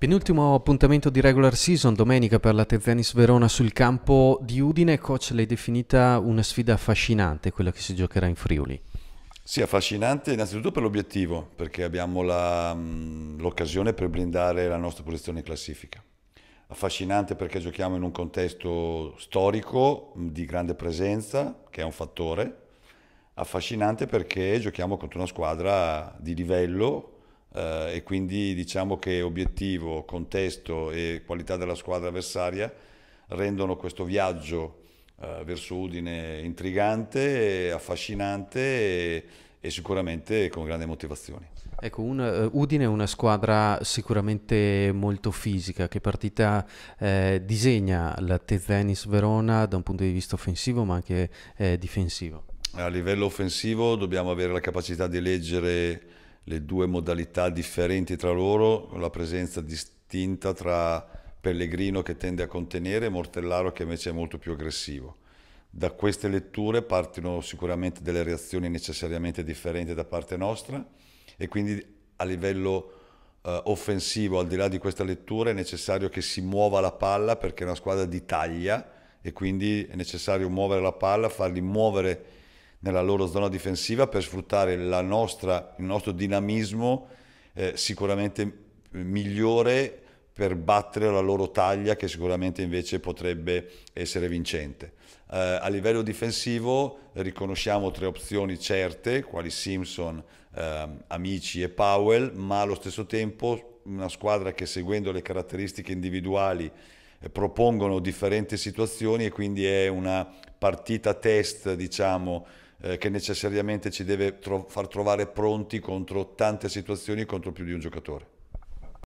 Penultimo appuntamento di regular season domenica per la Tezianis Verona sul campo di Udine. Coach, l'hai definita una sfida affascinante quella che si giocherà in Friuli. Sì, affascinante innanzitutto per l'obiettivo, perché abbiamo mm, l'occasione per blindare la nostra posizione in classifica. Affascinante perché giochiamo in un contesto storico mm, di grande presenza, che è un fattore. Affascinante perché giochiamo contro una squadra di livello eh, e quindi diciamo che obiettivo, contesto e qualità della squadra avversaria rendono questo viaggio eh, verso Udine intrigante, affascinante e, e sicuramente con grande motivazione. Ecco, un, uh, Udine è una squadra sicuramente molto fisica che partita eh, disegna la Tezenis Verona da un punto di vista offensivo ma anche eh, difensivo. A livello offensivo dobbiamo avere la capacità di leggere le due modalità differenti tra loro, la presenza distinta tra Pellegrino che tende a contenere e Mortellaro che invece è molto più aggressivo. Da queste letture partono sicuramente delle reazioni necessariamente differenti da parte nostra e quindi a livello eh, offensivo, al di là di questa lettura, è necessario che si muova la palla perché è una squadra di taglia e quindi è necessario muovere la palla, farli muovere nella loro zona difensiva per sfruttare nostra, il nostro dinamismo eh, sicuramente eh, migliore per battere la loro taglia che sicuramente invece potrebbe essere vincente. Eh, a livello difensivo eh, riconosciamo tre opzioni certe, quali Simpson, eh, Amici e Powell, ma allo stesso tempo una squadra che seguendo le caratteristiche individuali eh, propongono differenti situazioni e quindi è una partita test, diciamo, eh, che necessariamente ci deve tro- far trovare pronti contro tante situazioni contro più di un giocatore.